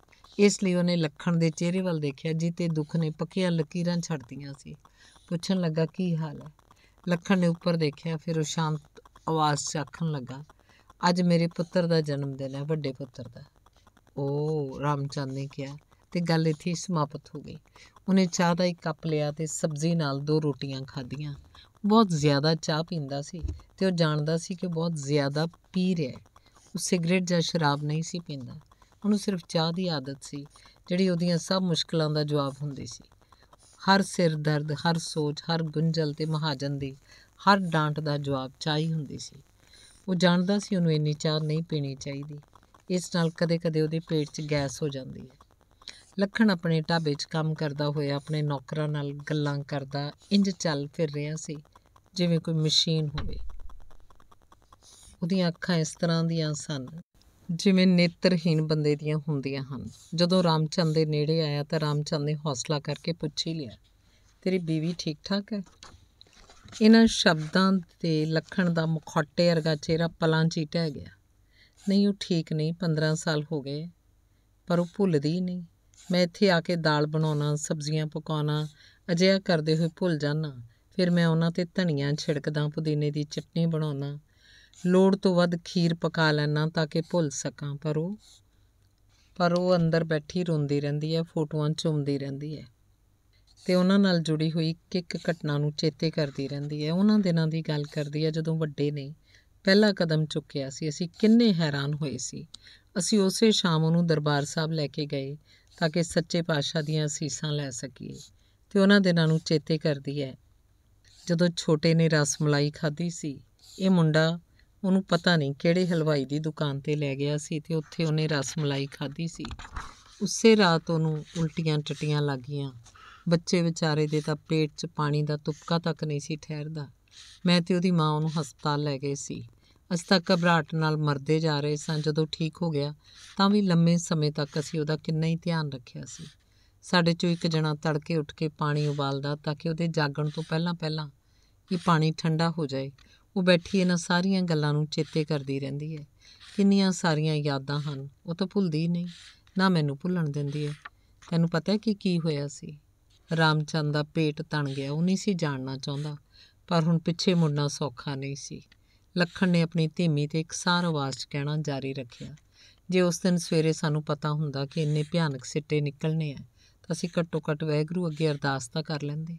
ਇਸ ਲਈ ਉਹਨੇ ਲੱਖਣ ਦੇ ਚਿਹਰੇ ਵੱਲ ਦੇਖਿਆ ਜਿੱਤੇ ਦੁੱਖ ਨੇ ਪੱਕੀਆਂ ਲਕੀਰਾਂ ਛੱਡਦੀਆਂ ਸੀ ਪੁੱਛਣ ਲੱਗਾ ਕੀ ਹਾਲ ਹੈ ਲੱਖਣ ਨੇ ਉੱਪਰ ਦੇਖਿਆ ਫਿਰ ਉਹ ਸ਼ਾਂਤ ਆਵਾਜ਼ 'ਚ ਆਖਣ ਲੱਗਾ ਅੱਜ ਮੇਰੇ ਪੁੱਤਰ ਦਾ ਜਨਮ ਦਿਨ ਹੈ ਵੱਡੇ ਪੁੱਤਰ ਦਾ ਓ ਰਾਮਚੰਦ ਨੇ ਕਿਹਾ ਤੇ ਗੱਲ ਇੱਥੇ ਸਮਾਪਤ ਹੋ ਗਈ ਉਹਨੇ ਚਾਹ ਦਾ ਇੱਕ ਕੱਪ ਲਿਆ ਤੇ ਸਬਜ਼ੀ ਨਾਲ ਦੋ ਰੋਟੀਆਂ ਖਾਧੀਆਂ ਬਹੁਤ ਜ਼ਿਆਦਾ ਚਾਹ ਪੀਂਦਾ ਸੀ ਤੇ ਉਹ ਜਾਣਦਾ ਸੀ ਕਿ ਬਹੁਤ ਜ਼ਿਆਦਾ ਪੀ ਰਿਹਾ ਹੈ ਉਹ ਸਿਗਰਟ ਜਾਂ ਸ਼ਰਾਬ ਨਹੀਂ ਸੀ ਪੀਂਦਾ ਉਹਨੂੰ ਸਿਰਫ ਚਾਹ ਦੀ ਆਦਤ ਸੀ ਜਿਹੜੀ ਉਹਦੀਆਂ ਸਭ ਮੁਸ਼ਕਲਾਂ ਦਾ ਜਵਾਬ ਹੁੰਦੀ ਸੀ ਹਰ ਸਿਰ ਦਰਦ ਹਰ ਸੋਚ ਹਰ ਗੁੰਝਲ ਤੇ ਮਹਾਜਨ ਦੀ ਹਰ ਡਾਂਟ ਦਾ ਜਵਾਬ ਚਾਹੀ ਹੁੰਦੀ ਸੀ ਉਹ ਜਾਣਦਾ ਸੀ ਉਹਨੂੰ ਇੰਨੀ ਚਾਹ ਨਹੀਂ ਪੀਣੀ ਚਾਹੀਦੀ ਇਸ ਨਾਲ ਕਦੇ-ਕਦੇ ਉਹਦੇ ਪੇਟ 'ਚ ਗੈਸ ਹੋ ਜਾਂਦੀ ਹੈ ਲਖਣ ਆਪਣੇ ਢਾਬੇ 'ਚ ਕੰਮ ਕਰਦਾ ਹੋਇਆ ਆਪਣੇ ਨੌਕਰਾਂ ਨਾਲ ਗੱਲਾਂ ਕਰਦਾ ਇੰਜ ਚੱਲ ਫਿਰ ਰਿਹਾ ਸੀ ਜਿਵੇਂ ਕੋਈ ਮਸ਼ੀਨ ਹੋਵੇ ਉਹਦੀਆਂ ਅੱਖਾਂ ਇਸ ਤਰ੍ਹਾਂ ਦੀਆਂ ਸਨ ਜਿਵੇਂ ਨੇਤਰਹੀਣ ਬੰਦੇ ਦੀਆਂ ਹੁੰਦੀਆਂ ਹਨ ਜਦੋਂ ਰਾਮਚੰਦ ਦੇ ਨੇੜੇ ਆਇਆ ਤਾਂ ਰਾਮਚੰਦ ਨੇ ਹੌਸਲਾ ਕਰਕੇ ਪੁੱਛ ਹੀ ਲਿਆ ਤੇਰੀ ਬੀਵੀ ਠੀਕ ਠਾਕ ਹੈ ਇਹਨਾਂ ਸ਼ਬਦਾਂ ਤੇ ਲੱਖਣ ਦਾ ਮੁਖੌਟੇ ਵਰਗਾ ਚਿਹਰਾ ਪਲਾਂ 'ਚ ਟਹਿ ਗਿਆ ਨਹੀਂ ਉਹ ਠੀਕ ਨਹੀਂ 15 ਸਾਲ ਹੋ ਗਏ ਪਰ ਉਹ ਭੁੱਲਦੀ ਨਹੀਂ ਮੈਂ ਇੱਥੇ ਆ ਕੇ ਦਾਲ ਬਣਾਉਣਾ ਸਬਜ਼ੀਆਂ ਪਕਾਉਣਾ ਅਜਿਹਾ ਕਰਦੇ ਹੋਏ ਭੁੱਲ ਜਾਣਾ ਫਿਰ ਮੈਂ ਉਹਨਾਂ ਤੇ ਧਨੀਆ ਛਿੜਕਦਾ ਪੁਦੀਨੇ ਦੀ ਚਟਨੀ ਬਣਾਉਣਾ ਲੋੜ ਤੋਂ ਵੱਧ ਖੀਰ ਪਕਾ ਲੈਣਾ ਤਾਂ ਕਿ ਭੁੱਲ ਸਕਾਂ ਪਰ ਉਹ ਪਰ ਉਹ ਅੰਦਰ ਬੈਠੀ ਰੋਂਦੀ ਰਹਿੰਦੀ ਹੈ ਫੋਟੋਆਂ ਚੁੰਮਦੀ ਰਹਿੰਦੀ ਹੈ ਤੇ ਉਹਨਾਂ ਨਾਲ ਜੁੜੀ ਹੋਈ ਇੱਕ ਇੱਕ ਘਟਨਾ ਨੂੰ ਚੇਤੇ ਕਰਦੀ ਰਹਿੰਦੀ ਹੈ ਉਹਨਾਂ ਦਿਨਾਂ ਦੀ ਗੱਲ ਕਰਦੀ ਹੈ ਜਦੋਂ ਵੱਡੇ ਨੇ ਪਹਿਲਾ ਕਦਮ ਚੁੱਕਿਆ ਸੀ ਅਸੀਂ ਕਿੰਨੇ ਹੈਰਾਨ ਹੋਏ ਸੀ ਅਸੀਂ ਉਸੇ ਸ਼ਾਮ ਨੂੰ ਦਰਬਾਰ ਸਾਹਿਬ ਲੈ ਕੇ ਗਏ ਤਾਂ ਕਿ ਸੱਚੇ ਪਾਤਸ਼ਾਹ ਦੀਆਂ ਅਸੀਸਾਂ ਲੈ ਸਕੀਏ ਤੇ ਉਹਨਾਂ ਦਿਨਾਂ ਨੂੰ ਚੇਤੇ ਕਰਦੀ ਹੈ ਜਦੋਂ ਛੋਟੇ ਨੇ ਮਲਾਈ ਖਾਧੀ ਸੀ ਇਹ ਮੁੰਡਾ ਉਹਨੂੰ ਪਤਾ ਨਹੀਂ ਕਿਹੜੇ ਹਲਵਾਈ ਦੀ ਦੁਕਾਨ ਤੇ ਲੈ ਗਿਆ ਸੀ ਤੇ ਉੱਥੇ ਉਹਨੇ ਰਸ ਮਲਾਈ ਖਾਧੀ ਸੀ ਉਸੇ ਰਾਤ ਉਹਨੂੰ ਉਲਟੀਆਂ ਟਟੀਆਂ ਲੱਗੀਆਂ ਬੱਚੇ ਵਿਚਾਰੇ ਦੇ ਤਾਂ ਪੇਟ 'ਚ ਪਾਣੀ ਦਾ ਤੁਪਕਾ ਤੱਕ ਨਹੀਂ ਸੀ ਠਹਿਰਦਾ ਮੈਂ ਤੇ ਉਹਦੀ ਮਾਂ ਉਹਨੂੰ ਹਸਪਤਾਲ ਲੈ ਗਏ ਸੀ ਅਸਤਾ ਤਾਂ ਨਾਲ ਮਰਦੇ ਜਾ ਰਹੇ ਸਾਂ ਜਦੋਂ ਠੀਕ ਹੋ ਗਿਆ ਤਾਂ ਵੀ ਲੰਮੇ ਸਮੇਂ ਤੱਕ ਅਸੀਂ ਉਹਦਾ ਕਿੰਨਾ ਹੀ ਧਿਆਨ ਰੱਖਿਆ ਸੀ ਸਾਡੇ ਚੋਂ ਇੱਕ ਜਣਾ ਤੜਕੇ ਉੱਠ ਕੇ ਪਾਣੀ ਉਬਾਲਦਾ ਤਾਂ ਕਿ ਉਹਦੇ ਜਾਗਣ ਤੋਂ ਪਹਿਲਾਂ ਪਹਿਲਾਂ ਇਹ ਪਾਣੀ ਠੰਡਾ ਹੋ ਜਾਏ ਉਹ ਬੈਠੀ ਇਹਨਾਂ ਸਾਰੀਆਂ ਗੱਲਾਂ ਨੂੰ ਚੇਤੇ ਕਰਦੀ ਰਹਿੰਦੀ ਹੈ ਕਿੰਨੀਆਂ ਸਾਰੀਆਂ ਯਾਦਾਂ ਹਨ ਉਹ ਤਾਂ ਭੁੱਲਦੀ ਨਹੀਂ ਨਾ ਮੈਨੂੰ ਭੁੱਲਣ ਦਿੰਦੀ ਹੈ ਤੈਨੂੰ ਪਤਾ ਹੈ ਕਿ ਕੀ ਹੋਇਆ ਸੀ ਰਾਮਚੰਦ ਦਾ ਪੇਟ ਤਣ ਗਿਆ ਉਹ ਨਹੀਂ ਸੀ ਜਾਣਨਾ ਚਾਹੁੰਦਾ ਪਰ ਹੁਣ ਪਿੱਛੇ ਮੁੜਨਾ ਸੌਖਾ ਨਹੀਂ ਸੀ ਲਖਣ ਨੇ ਆਪਣੀ ਧੀਮੀ ਤੇ ਇਕਸਾਰ ਆਵਾਜ਼ 'ਚ ਕਹਿਣਾ ਜਾਰੀ ਰੱਖਿਆ ਜੇ ਉਸ ਦਿਨ ਸਵੇਰੇ ਸਾਨੂੰ ਪਤਾ ਹੁੰਦਾ ਕਿ ਇੰਨੇ ਭਿਆਨਕ ਸਿੱਟੇ ਨਿਕਲਣੇ ਆ ਤਾਂ ਅਸੀਂ ਘੱਟੋ-ਘੱਟ ਵੈਗਰੂ ਅੱਗੇ ਅਰਦਾਸ ਤਾਂ ਕਰ ਲੈਂਦੇ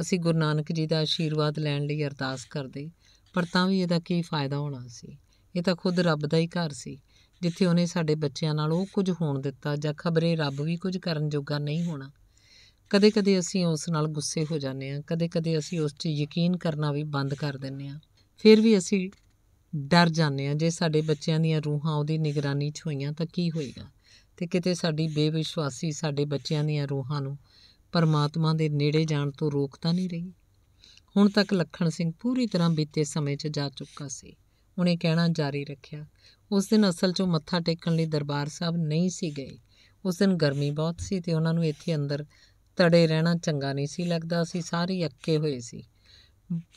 ਅਸੀਂ ਗੁਰੂ ਨਾਨਕ ਜੀ ਦਾ ਆਸ਼ੀਰਵਾਦ ਲੈਣ ਲਈ ਅਰਦਾਸ ਕਰਦੇ ਪਰ ਤਾਂ ਵੀ ਇਹਦਾ ਕੀ ਫਾਇਦਾ ਹੋਣਾ ਸੀ ਇਹ ਤਾਂ ਖੁਦ ਰੱਬ ਦਾ ਹੀ ਘਰ ਸੀ ਜਿੱਥੇ ਉਹਨੇ ਸਾਡੇ ਬੱਚਿਆਂ ਨਾਲ ਉਹ ਕੁਝ ਹੋਣ ਦਿੱਤਾ ਜਾਂ ਖਬਰੇ ਰੱਬ ਵੀ ਕੁਝ ਕਰਨ ਜੋਗਾ ਨਹੀਂ ਹੋਣਾ ਕਦੇ-ਕਦੇ ਅਸੀਂ ਉਸ ਨਾਲ ਗੁੱਸੇ ਹੋ ਜਾਂਦੇ ਹਾਂ ਕਦੇ-ਕਦੇ ਅਸੀਂ ਉਸ 'ਚ ਯਕੀਨ ਕਰਨਾ ਵੀ ਬੰਦ ਕਰ ਦਿੰਦੇ ਹਾਂ ਫਿਰ ਵੀ ਅਸੀਂ ਡਰ ਜਾਂਦੇ ਹਾਂ ਜੇ ਸਾਡੇ ਬੱਚਿਆਂ ਦੀਆਂ ਰੂਹਾਂ ਉਹਦੀ ਨਿਗਰਾਨੀ 'ਚ ਹੋਈਆਂ ਤਾਂ ਕੀ ਹੋਏਗਾ ਤੇ ਕਿਤੇ ਸਾਡੀ ਬੇਵਿਸ਼ਵਾਸੀ ਸਾਡੇ ਬੱਚਿਆਂ ਦੀਆਂ ਰੂਹਾਂ ਨੂੰ ਪਰਮਾਤਮਾ ਦੇ ਨੇੜੇ ਜਾਣ ਤੋਂ ਰੋਕ ਤਾਂ ਨਹੀਂ ਰਹੀ ਹੁਣ ਤੱਕ ਲਖਣ ਸਿੰਘ ਪੂਰੀ ਤਰ੍ਹਾਂ ਬੀਤੇ ਸਮੇਂ 'ਚ ਜਾ ਚੁੱਕਾ ਸੀ ਉਹਨੇ ਕਹਿਣਾ ਜਾਰੀ ਰੱਖਿਆ ਉਸ ਦਿਨ ਅਸਲ 'ਚੋਂ ਮੱਥਾ ਟੇਕਣ ਲਈ ਦਰਬਾਰ ਸਾਹਿਬ ਨਹੀਂ ਸੀ ਗਏ ਉਸ ਦਿਨ ਗਰਮੀ ਬਹੁਤ ਸੀ ਤੇ ਉਹਨਾਂ ਨੂੰ ਇੱਥੇ ਅੰਦਰ ਤੜੇ ਰਹਿਣਾ ਚੰਗਾ ਨਹੀਂ ਸੀ ਲੱਗਦਾ ਸੀ ਸਾਰੇ ਅੱਕੇ ਹੋਏ ਸੀ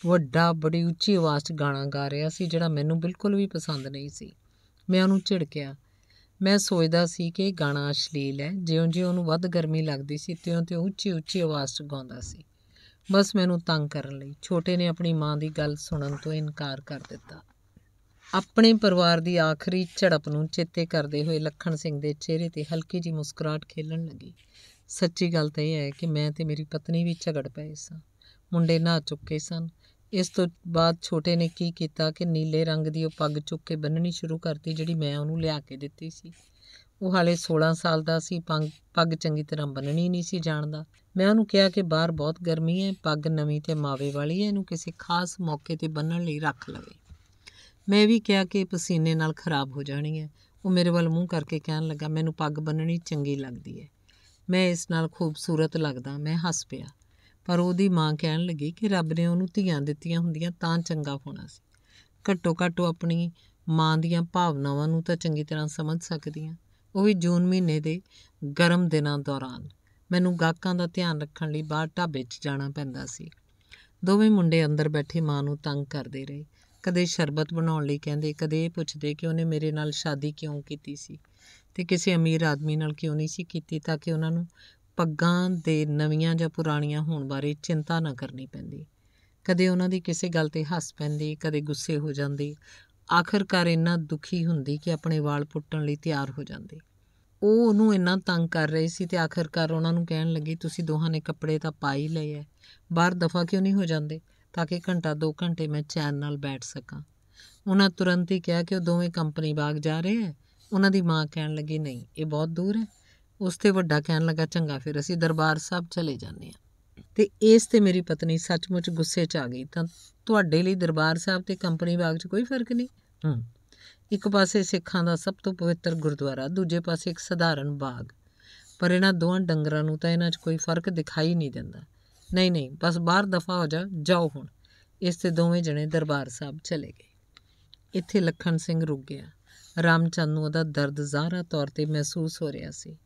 ਵੱਡਾ ਬੜੀ ਉੱਚੀ ਆਵਾਜ਼ 'ਚ ਗਾਣਾ ਗਾ ਰਿਹਾ ਸੀ ਜਿਹੜਾ ਮੈਨੂੰ ਬਿਲਕੁਲ ਵੀ ਪਸੰਦ ਨਹੀਂ ਸੀ ਮੈਂ ਉਹਨੂੰ ਝਿੜਕਿਆ ਮੈਂ ਸੋਚਦਾ ਸੀ ਕਿ ਇਹ ਗਾਣਾ ਅਸ਼ਲੀਲ ਹੈ ਜਿਉਂ-ਜਿਉਂ ਉਹਨੂੰ ਵੱਧ ਗਰਮੀ ਲੱਗਦੀ ਸੀ ਤਿਉਂ-ਤਿਉਂ ਉੱਚੀ-ਉੱਚੀ ਆਵਾਜ਼ 'ਚ ਗਾਉਂਦਾ ਸੀ ਬਸ ਮੈਨੂੰ ਤੰਗ ਕਰਨ ਲਈ ਛੋਟੇ ਨੇ ਆਪਣੀ ਮਾਂ ਦੀ ਗੱਲ ਸੁਣਨ ਤੋਂ ਇਨਕਾਰ ਕਰ ਦਿੱਤਾ ਆਪਣੇ ਪਰਿਵਾਰ ਦੀ ਆਖਰੀ ਝੜਪ ਨੂੰ ਚੇਤੇ ਕਰਦੇ ਹੋਏ ਲਖਣ ਸਿੰਘ ਦੇ ਚਿਹਰੇ ਤੇ ਹਲਕੀ ਜੀ ਮੁਸਕਰਾਟ ਖੇਲਣ ਲੱਗੀ ਸੱਚੀ ਗੱਲ ਤਾਂ ਇਹ ਹੈ ਕਿ ਮੈਂ ਤੇ ਮੇਰੀ ਪਤਨੀ ਵੀ ਝਗੜ ਪਏ ਸਾਂ ਮੁੰਡੇ ਨਾ ਚੁੱਕੇ ਸਨ ਇਸ ਤੋਂ ਬਾਅਦ ਛੋਟੇ ਨੇ ਕੀ ਕੀਤਾ ਕਿ ਨੀਲੇ ਰੰਗ ਦੀ ਉਹ ਪੱਗ ਚੁੱਕ ਕੇ ਬੰਨਣੀ ਸ਼ੁਰੂ ਕਰਤੀ ਜਿਹੜੀ ਮੈਂ ਉਹਨੂੰ ਲਿਆ ਕੇ ਦਿੱਤੀ ਸੀ ਉਹ ਹਾਲੇ 16 ਸਾਲ ਦਾ ਸੀ ਪੱਗ ਚੰਗੀ ਤਰ੍ਹਾਂ ਬੰਨਣੀ ਨਹੀਂ ਸੀ ਜਾਣਦਾ ਮੈਂ ਉਹਨੂੰ ਕਿਹਾ ਕਿ ਬਾਹਰ ਬਹੁਤ ਗਰਮੀ ਹੈ ਪੱਗ ਨਵੀਂ ਤੇ ਮਾਵੇ ਵਾਲੀ ਹੈ ਇਹਨੂੰ ਕਿਸੇ ਖਾਸ ਮੌਕੇ ਤੇ ਬੰਨਣ ਲਈ ਰੱਖ ਲਵੇ ਮੈਂ ਵੀ ਕਿਹਾ ਕਿ ਪਸੀਨੇ ਨਾਲ ਖਰਾਬ ਹੋ ਜਾਣੀ ਹੈ ਉਹ ਮੇਰੇ ਵੱਲ ਮੂੰਹ ਕਰਕੇ ਕਹਿਣ ਲੱਗਾ ਮੈਨੂੰ ਪੱਗ ਬੰਨਣੀ ਚੰਗੀ ਲੱਗਦੀ ਹੈ ਮੈਂ ਇਸ ਨਾਲ ਖੂਬਸੂਰਤ ਲੱਗਦਾ ਮੈਂ ਹੱਸ ਪਿਆ ਪਰ ਉਹਦੀ ਮਾਂ ਕਹਿਣ ਲੱਗੀ ਕਿ ਰੱਬ ਨੇ ਉਹਨੂੰ ਧੀਆਂ ਦਿੱਤੀਆਂ ਹੁੰਦੀਆਂ ਤਾਂ ਚੰਗਾ ਹੋਣਾ ਸੀ ਘੱਟੋ ਘੱਟੋ ਆਪਣੀ ਮਾਂ ਦੀਆਂ ਭਾਵਨਾਵਾਂ ਨੂੰ ਤਾਂ ਚੰਗੀ ਤਰ੍ਹਾਂ ਸਮਝ ਸਕਦੀਆਂ ਉਹ ਵੀ ਜੂਨ ਮਹੀਨੇ ਦੇ ਗਰਮ ਦਿਨਾਂ ਦੌਰਾਨ ਮੈਨੂੰ ਗਾਹਕਾਂ ਦਾ ਧਿਆਨ ਰੱਖਣ ਲਈ ਬਾਹਰ ਢਾਬੇ 'ਚ ਜਾਣਾ ਪੈਂਦਾ ਸੀ ਦੋਵੇਂ ਮੁੰਡੇ ਅੰਦਰ ਬੈਠੇ ਮਾਂ ਨੂੰ ਤੰਗ ਕਰਦੇ ਰਹੇ ਕਦੇ ਸ਼ਰਬਤ ਬਣਾਉਣ ਲਈ ਕਹਿੰਦੇ ਕਦੇ ਇਹ ਪੁੱਛਦੇ ਕਿ ਉਹਨੇ ਮੇਰੇ ਨਾਲ ਸ਼ਾਦੀ ਕਿਉਂ ਕੀਤੀ ਸੀ ਤੇ ਕਿਸੇ ਅਮੀਰ ਆਦਮੀ ਨਾਲ ਕਿਉਂ ਨਹੀਂ ਸੀ ਕੀਤੀ ਤਾਂ ਕਿ ਉਹਨਾਂ ਨੂੰ ਪੱਗਾਂ ਦੇ ਨਵੀਆਂ ਜਾਂ ਪੁਰਾਣੀਆਂ ਹੋਣ ਬਾਰੇ ਚਿੰਤਾ ਨਾ ਕਰਨੀ ਪੈਂਦੀ ਕਦੇ ਉਹਨਾਂ ਦੀ ਕਿਸੇ ਗੱਲ ਤੇ ਹੱਸ ਪੈਂਦੀ ਕਦੇ ਗੁੱਸੇ ਹੋ ਜਾਂਦੀ ਆਖਰਕਾਰ ਇੰਨਾ ਦੁਖੀ ਹੁੰਦੀ ਕਿ ਆਪਣੇ ਵਾਲ ਪੁੱਟਣ ਲਈ ਤਿਆਰ ਹੋ ਜਾਂਦੀ ਉਹ ਉਹਨੂੰ ਇੰਨਾ ਤੰਗ ਕਰ ਰਹੀ ਸੀ ਤੇ ਆਖਰਕਾਰ ਉਹਨਾਂ ਨੂੰ ਕਹਿਣ ਲੱਗੀ ਤੁਸੀਂ ਦੋਹਾਂ ਨੇ ਕੱਪੜੇ ਤਾਂ ਪਾ ਹੀ ਲਏ ਐ ਬਾਹਰ ਦਫਾ ਕਿਉਂ ਨਹੀਂ ਹੋ ਜਾਂਦੇ ਤਾਂ ਕਿ ਘੰਟਾ 2 ਘੰਟੇ ਮੈਂ ਚੈਨ ਨਾਲ ਬੈਠ ਸਕਾਂ ਉਹਨਾਂ ਤੁਰੰਤ ਹੀ ਕਿਹਾ ਕਿ ਉਹ ਦੋਵੇਂ ਕੰਪਨੀ ਬਾਗ ਜਾ ਰਹੇ ਐ ਉਹਨਾਂ ਦੀ ਮਾਂ ਕਹਿਣ ਲੱਗੀ ਨਹੀਂ ਇਹ ਬਹੁਤ ਦੂਰ ਐ ਉਸ ਤੇ ਵੱਡਾ ਕਹਿਣ ਲੱਗਾ ਚੰਗਾ ਫਿਰ ਅਸੀਂ ਦਰਬਾਰ ਸਾਹਿਬ ਚਲੇ ਜਾਂਦੇ ਆਂ ਤੇ ਇਸ ਤੇ ਮੇਰੀ ਪਤਨੀ ਸੱਚਮੁੱਚ ਗੁੱਸੇ 'ਚ ਆ ਗਈ ਤਾਂ ਤੁਹਾਡੇ ਲਈ ਦਰਬਾਰ ਸਾਹਿਬ ਤੇ ਕੰਪਨੀ ਬਾਗ 'ਚ ਕੋਈ ਫਰਕ ਨਹੀਂ ਹੂੰ ਇੱਕ ਪਾਸੇ ਸਿੱਖਾਂ ਦਾ ਸਭ ਤੋਂ ਪਵਿੱਤਰ ਗੁਰਦੁਆਰਾ ਦੂਜੇ ਪਾਸੇ ਇੱਕ ਸਧਾਰਨ ਬਾਗ ਪਰ ਇਹਨਾਂ ਦੋਹਾਂ ਡੰਗਰਾਂ ਨੂੰ ਤਾਂ ਇਹਨਾਂ 'ਚ ਕੋਈ ਫਰਕ ਦਿਖਾਈ ਨਹੀਂ ਦਿੰਦਾ ਨਹੀਂ ਨਹੀਂ ਬਸ ਬਾਹਰ ਦਫਾ ਹੋ ਜਾ ਜਾਓ ਹੁਣ ਇਸ ਤੇ ਦੋਵੇਂ ਜਣੇ ਦਰਬਾਰ ਸਾਹਿਬ ਚਲੇ ਗਏ ਇੱਥੇ ਲਖਣ ਸਿੰਘ ਰੁਕ ਗਿਆ ਰਾਮਚੰਦ ਨੂੰ ਉਹਦਾ ਦਰਦ ਜ਼ਾਹਰਾ ਤੌਰ ਤੇ ਮਹਿਸੂਸ ਹੋ ਰਿਹਾ ਸੀ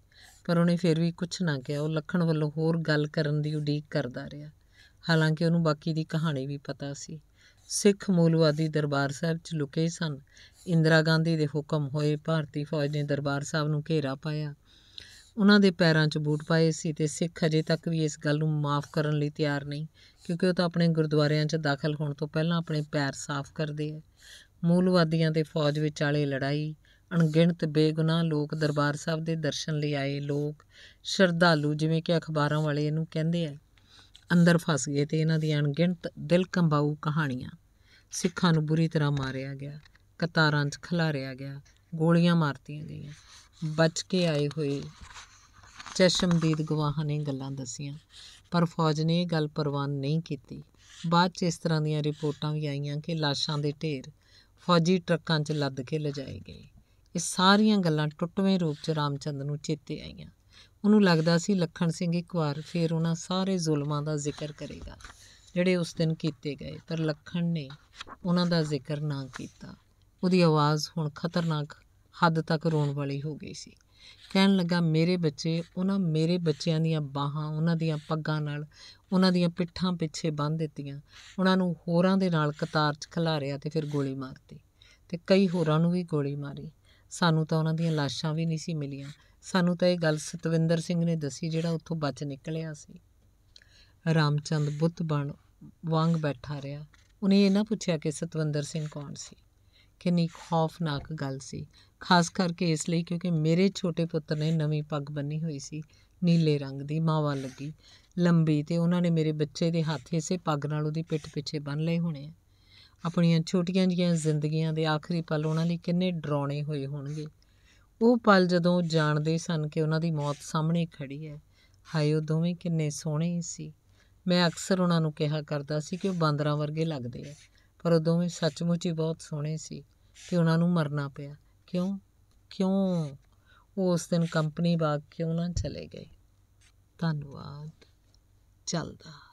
ਪਰ ਉਹਨੇ ਫਿਰ ਵੀ ਕੁਝ ਨਾ ਕਿਹਾ ਉਹ ਲਖਣ ਵੱਲੋਂ ਹੋਰ ਗੱਲ ਕਰਨ ਦੀ ਉਡੀਕ ਕਰਦਾ ਰਿਹਾ ਹਾਲਾਂਕਿ ਉਹਨੂੰ ਬਾਕੀ ਦੀ ਕਹਾਣੀ ਵੀ ਪਤਾ ਸੀ ਸਿੱਖ ਮੂਲਵਾਦੀ ਦਰਬਾਰ ਸਾਹਿਬ 'ਚ ਲੁਕੇ ਸਨ ਇੰਦਰਾ ਗਾਂਧੀ ਦੇ ਹੁਕਮ ਹੋਏ ਭਾਰਤੀ ਫੌਜ ਨੇ ਦਰਬਾਰ ਸਾਹਿਬ ਨੂੰ ਘੇਰਾ ਪਾਇਆ ਉਹਨਾਂ ਦੇ ਪੈਰਾਂ 'ਚ ਬੂਟ ਪਾਏ ਸੀ ਤੇ ਸਿੱਖ ਅਜੇ ਤੱਕ ਵੀ ਇਸ ਗੱਲ ਨੂੰ ਮਾਫ ਕਰਨ ਲਈ ਤਿਆਰ ਨਹੀਂ ਕਿਉਂਕਿ ਉਹ ਤਾਂ ਆਪਣੇ ਗੁਰਦੁਆਰਿਆਂ 'ਚ ਦਾਖਲ ਹੋਣ ਤੋਂ ਪਹਿਲਾਂ ਆਪਣੇ ਪੈਰ ਸਾਫ਼ ਕਰਦੇ ਆ ਮੂਲਵਾਦੀਆਂ ਤੇ ਫੌਜ ਵਿਚਾਲੇ ਲੜਾਈ ਅਣਗਿਣਤ ਬੇਗੁਨਾਹ ਲੋਕ ਦਰਬਾਰ ਸਾਹਿਬ ਦੇ ਦਰਸ਼ਨ ਲਈ ਆਏ ਲੋਕ ਸ਼ਰਧਾਲੂ ਜਿਵੇਂ ਕਿ ਅਖਬਾਰਾਂ ਵਾਲੇ ਇਹਨੂੰ ਕਹਿੰਦੇ ਆ ਅੰਦਰ ਫਸ ਗਏ ਤੇ ਇਹਨਾਂ ਦੀਆਂ ਅਣਗਿਣਤ ਦਿਲ ਕੰਬਾਉ ਕਹਾਣੀਆਂ ਸਿੱਖਾਂ ਨੂੰ ਬੁਰੀ ਤਰ੍ਹਾਂ ਮਾਰਿਆ ਗਿਆ ਕਤਾਰਾਂ 'ਚ ਖਿਲਾਰਿਆ ਗਿਆ ਗੋਲੀਆਂ ਮਾਰਤੀਆਂ ਗਈਆਂ ਬਚ ਕੇ ਆਏ ਹੋਏ ਚਸ਼ਮਦੀਦ ਗਵਾਹਾਂ ਨੇ ਗੱਲਾਂ ਦੱਸੀਆਂ ਪਰ ਫੌਜ ਨੇ ਇਹ ਗੱਲ ਪਰਵਾਨ ਨਹੀਂ ਕੀਤੀ ਬਾਅਦ 'ਚ ਇਸ ਤਰ੍ਹਾਂ ਦੀਆਂ ਰਿਪੋਰਟਾਂ ਵੀ ਆਈਆਂ ਕਿ ਲਾਸ਼ਾਂ ਦੇ ਢੇਰ ਫੌਜੀ ਟਰੱਕਾਂ 'ਚ ਲੱਦ ਕੇ ਲਜਾਏ ਗਏ ਇਹ ਸਾਰੀਆਂ ਗੱਲਾਂ ਟੁੱਟਵੇਂ ਰੂਪ 'ਚ ਰਾਮਚੰਦ ਨੂੰ ਚੇਤੇ ਆਈਆਂ ਉਹਨੂੰ ਲੱਗਦਾ ਸੀ ਲਖਣ ਸਿੰਘ ਇੱਕ ਵਾਰ ਫੇਰ ਉਹਨਾਂ ਸਾਰੇ ਜ਼ੁਲਮਾਂ ਦਾ ਜ਼ਿਕਰ ਕਰੇਗਾ ਜਿਹੜੇ ਉਸ ਦਿਨ ਕੀਤੇ ਗਏ ਪਰ ਲਖਣ ਨੇ ਉਹਨਾਂ ਦਾ ਜ਼ਿਕਰ ਨਾ ਕੀਤਾ ਉਹਦੀ ਆਵਾਜ਼ ਹੁਣ ਖਤਰਨਾਕ ਹੱਦ ਤੱਕ ਰੋਣ ਵਾਲੀ ਹੋ ਗਈ ਸੀ ਕਹਿਣ ਲੱਗਾ ਮੇਰੇ ਬੱਚੇ ਉਹਨਾਂ ਮੇਰੇ ਬੱਚਿਆਂ ਦੀਆਂ ਬਾਹਾਂ ਉਹਨਾਂ ਦੀਆਂ ਪੱਗਾਂ ਨਾਲ ਉਹਨਾਂ ਦੀਆਂ ਪਿੱਠਾਂ ਪਿੱਛੇ ਬੰਨ੍ਹ ਦਿੱਤੀਆਂ ਉਹਨਾਂ ਨੂੰ ਹੋਰਾਂ ਦੇ ਨਾਲ ਕਤਾਰ 'ਚ ਖਿਲਾਰਿਆ ਤੇ ਫਿਰ ਗੋਲੀ ਮਾਰਤੀ ਤੇ ਕਈ ਹੋਰਾਂ ਨੂੰ ਵੀ ਗੋਲੀ ਮਾਰੀ ਸਾਨੂੰ ਤਾਂ ਉਹਨਾਂ ਦੀਆਂ ਲਾਸ਼ਾਂ ਵੀ ਨਹੀਂ ਸੀ ਮਿਲੀਆਂ ਸਾਨੂੰ ਤਾਂ ਇਹ ਗੱਲ ਸਤਵਿੰਦਰ ਸਿੰਘ ਨੇ ਦੱਸੀ ਜਿਹੜਾ ਉੱਥੋਂ ਬਚ ਨਿਕਲਿਆ ਸੀ ਰਾਮਚੰਦ ਬੁੱਤ ਬਣ ਵਾਂਗ ਬੈਠਾ ਰਿਹਾ ਉਹਨੇ ਇਹ ਨਾ ਪੁੱਛਿਆ ਕਿ ਸਤਵਿੰਦਰ ਸਿੰਘ ਕੌਣ ਸੀ ਕਿੰਨੀ ਖੌਫਨਾਕ ਗੱਲ ਸੀ ਖਾਸ ਕਰਕੇ ਇਸ ਲਈ ਕਿਉਂਕਿ ਮੇਰੇ ਛੋਟੇ ਪੁੱਤਰ ਨੇ ਨਵੀਂ ਪੱਗ ਬੰਨੀ ਹੋਈ ਸੀ ਨੀਲੇ ਰੰਗ ਦੀ ਮਾਵਾ ਲੱਗੀ ਲੰਬੀ ਤੇ ਉਹਨਾਂ ਨੇ ਮੇਰੇ ਬੱਚੇ ਦੇ ਹੱਥ ਇਸੇ ਪੱਗ ਨਾਲ ਉਹਦੀ ਪਿੱਠ ਪਿੱਛੇ ਬੰਨ ਲਏ ਹੋਣੇ ਆਪਣੀਆਂ ਛੋਟੀਆਂ ਜੀਆਂ ਜ਼ਿੰਦਗੀਆਂ ਦੇ ਆਖਰੀ ਪਲ ਉਹਨਾਂ ਲਈ ਕਿੰਨੇ ਡਰਾਉਣੇ ਹੋਏ ਹੋਣਗੇ ਉਹ ਪਲ ਜਦੋਂ ਜਾਣਦੇ ਸਨ ਕਿ ਉਹਨਾਂ ਦੀ ਮੌਤ ਸਾਹਮਣੇ ਖੜੀ ਹੈ ਹਾਏ ਉਹ ਦੋਵੇਂ ਕਿੰਨੇ ਸੋਹਣੇ ਸੀ ਮੈਂ ਅਕਸਰ ਉਹਨਾਂ ਨੂੰ ਕਿਹਾ ਕਰਦਾ ਸੀ ਕਿ ਉਹ ਬਾਂਦਰਾਂ ਵਰਗੇ ਲੱਗਦੇ ਆ ਪਰ ਉਹ ਦੋਵੇਂ ਸੱਚਮੁੱਚ ਹੀ ਬਹੁਤ ਸੋਹਣੇ ਸੀ ਕਿ ਉਹਨਾਂ ਨੂੰ ਮਰਨਾ ਪਿਆ ਕਿਉਂ ਕਿਉਂ ਉਸ ਦਿਨ ਕੰਪਨੀ ਬਾਗ ਕਿਉਂ ਨਾ ਚਲੇ ਗਏ ਧੰਨਵਾਦ ਚੱਲਦਾ